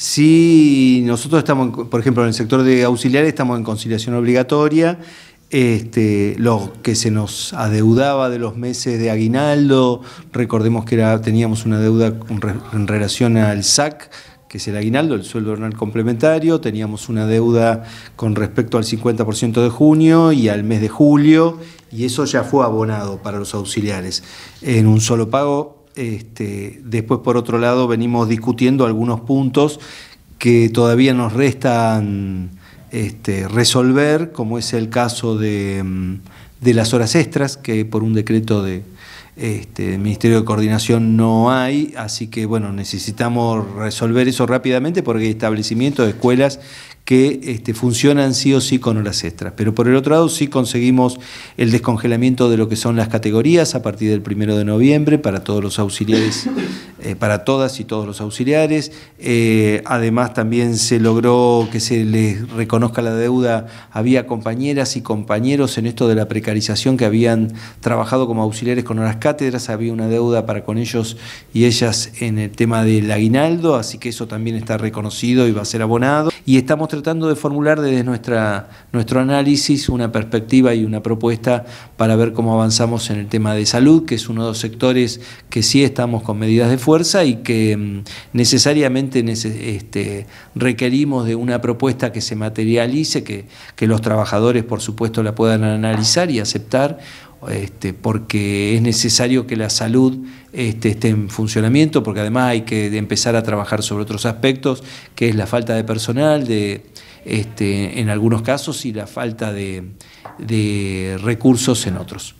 Si nosotros estamos, por ejemplo, en el sector de auxiliares estamos en conciliación obligatoria, este, lo que se nos adeudaba de los meses de aguinaldo, recordemos que era, teníamos una deuda en relación al SAC, que es el aguinaldo, el sueldo anual complementario, teníamos una deuda con respecto al 50% de junio y al mes de julio, y eso ya fue abonado para los auxiliares en un solo pago este, después, por otro lado, venimos discutiendo algunos puntos que todavía nos restan este, resolver, como es el caso mm, de, las horas extras, que por un decreto de, este, del Ministerio de Coordinación no hay, así que bueno, necesitamos resolver eso rápidamente porque hay establecimientos, escuelas que este, funcionan sí o sí con horas extras. Pero por el otro lado sí conseguimos el descongelamiento de lo que son las categorías a partir del primero de noviembre para todos los auxiliares, eh, para todas y todos los auxiliares. Eh, además también se logró que se les reconozca la deuda. Había compañeras y compañeros en esto de la precarización que habían trabajado como auxiliares con horas cátedras. Había una deuda para con ellos y ellas en el tema del aguinaldo, así que eso también está reconocido y va a ser abonado y estamos tratando de formular desde nuestra, nuestro análisis una perspectiva y una propuesta para ver cómo avanzamos en el tema de salud, que es uno de los sectores que sí estamos con medidas de fuerza y que mm, necesariamente este, requerimos de una propuesta que se materialice, que, que los trabajadores por supuesto la puedan analizar y aceptar este, porque es necesario que la salud este, esté en funcionamiento, porque además hay que empezar a trabajar sobre otros aspectos, que es la falta de personal de, este, en algunos casos y la falta de recursos en otros.